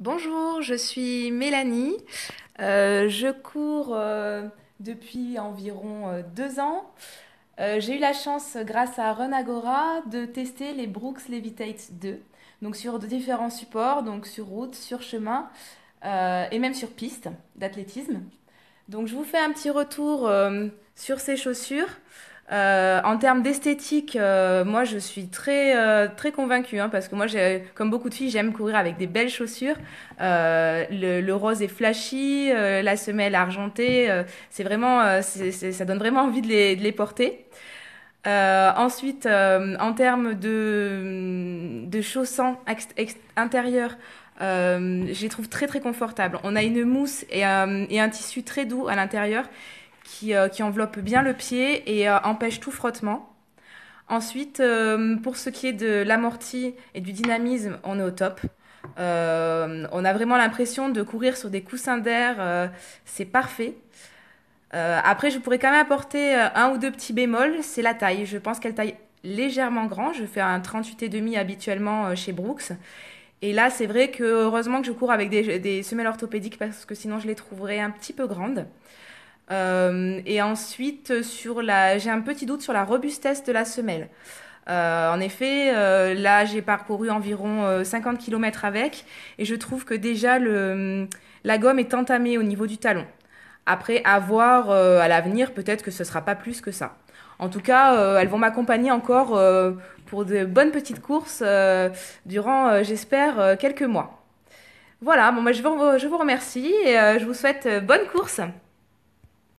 Bonjour, je suis Mélanie. Euh, je cours euh, depuis environ euh, deux ans. J'ai eu la chance, grâce à RunAgora de tester les Brooks Levitate 2, donc sur différents supports, donc sur route, sur chemin et même sur piste d'athlétisme. Donc je vous fais un petit retour sur ces chaussures. Euh, en termes d'esthétique, euh, moi je suis très euh, convaincue hein, parce que moi, comme beaucoup de filles, j'aime courir avec des belles chaussures. Le, rose est flashy, la semelle argentée, ça donne vraiment envie de les, porter. ensuite, en termes de, de chaussons intérieurs, je les trouve très très confortables. On a une mousse et, et un tissu très doux à l'intérieur euh, qui, enveloppe bien le pied et euh, empêche tout frottement. Ensuite, euh, pour ce qui est de l'amorti et du dynamisme, on est au top. on a vraiment l'impression de courir sur des coussins d'air, c'est parfait. après, je pourrais quand même apporter un ou deux petits bémols, c'est la taille. Je pense qu'elle taille légèrement grand. Je fais un 38,5 habituellement chez Brooks. Et là, c'est vrai que heureusement que je cours avec des semelles orthopédiques parce que sinon je les trouverais un petit peu grandes. Euh, et ensuite, sur la, j'ai un petit doute sur la robustesse de la semelle. Euh, en effet, euh, là, j'ai parcouru environ 50 euh, km avec, et je trouve que déjà le, la gomme est entamée au niveau du talon. Après, à voir euh, à l'avenir, peut-être que ce sera pas plus que ça. En tout cas, euh, elles vont m'accompagner encore pour de bonnes petites courses durant, j'espère, quelques mois. Voilà, bon, bah, je, vous, je vous remercie et je vous souhaite bonne course.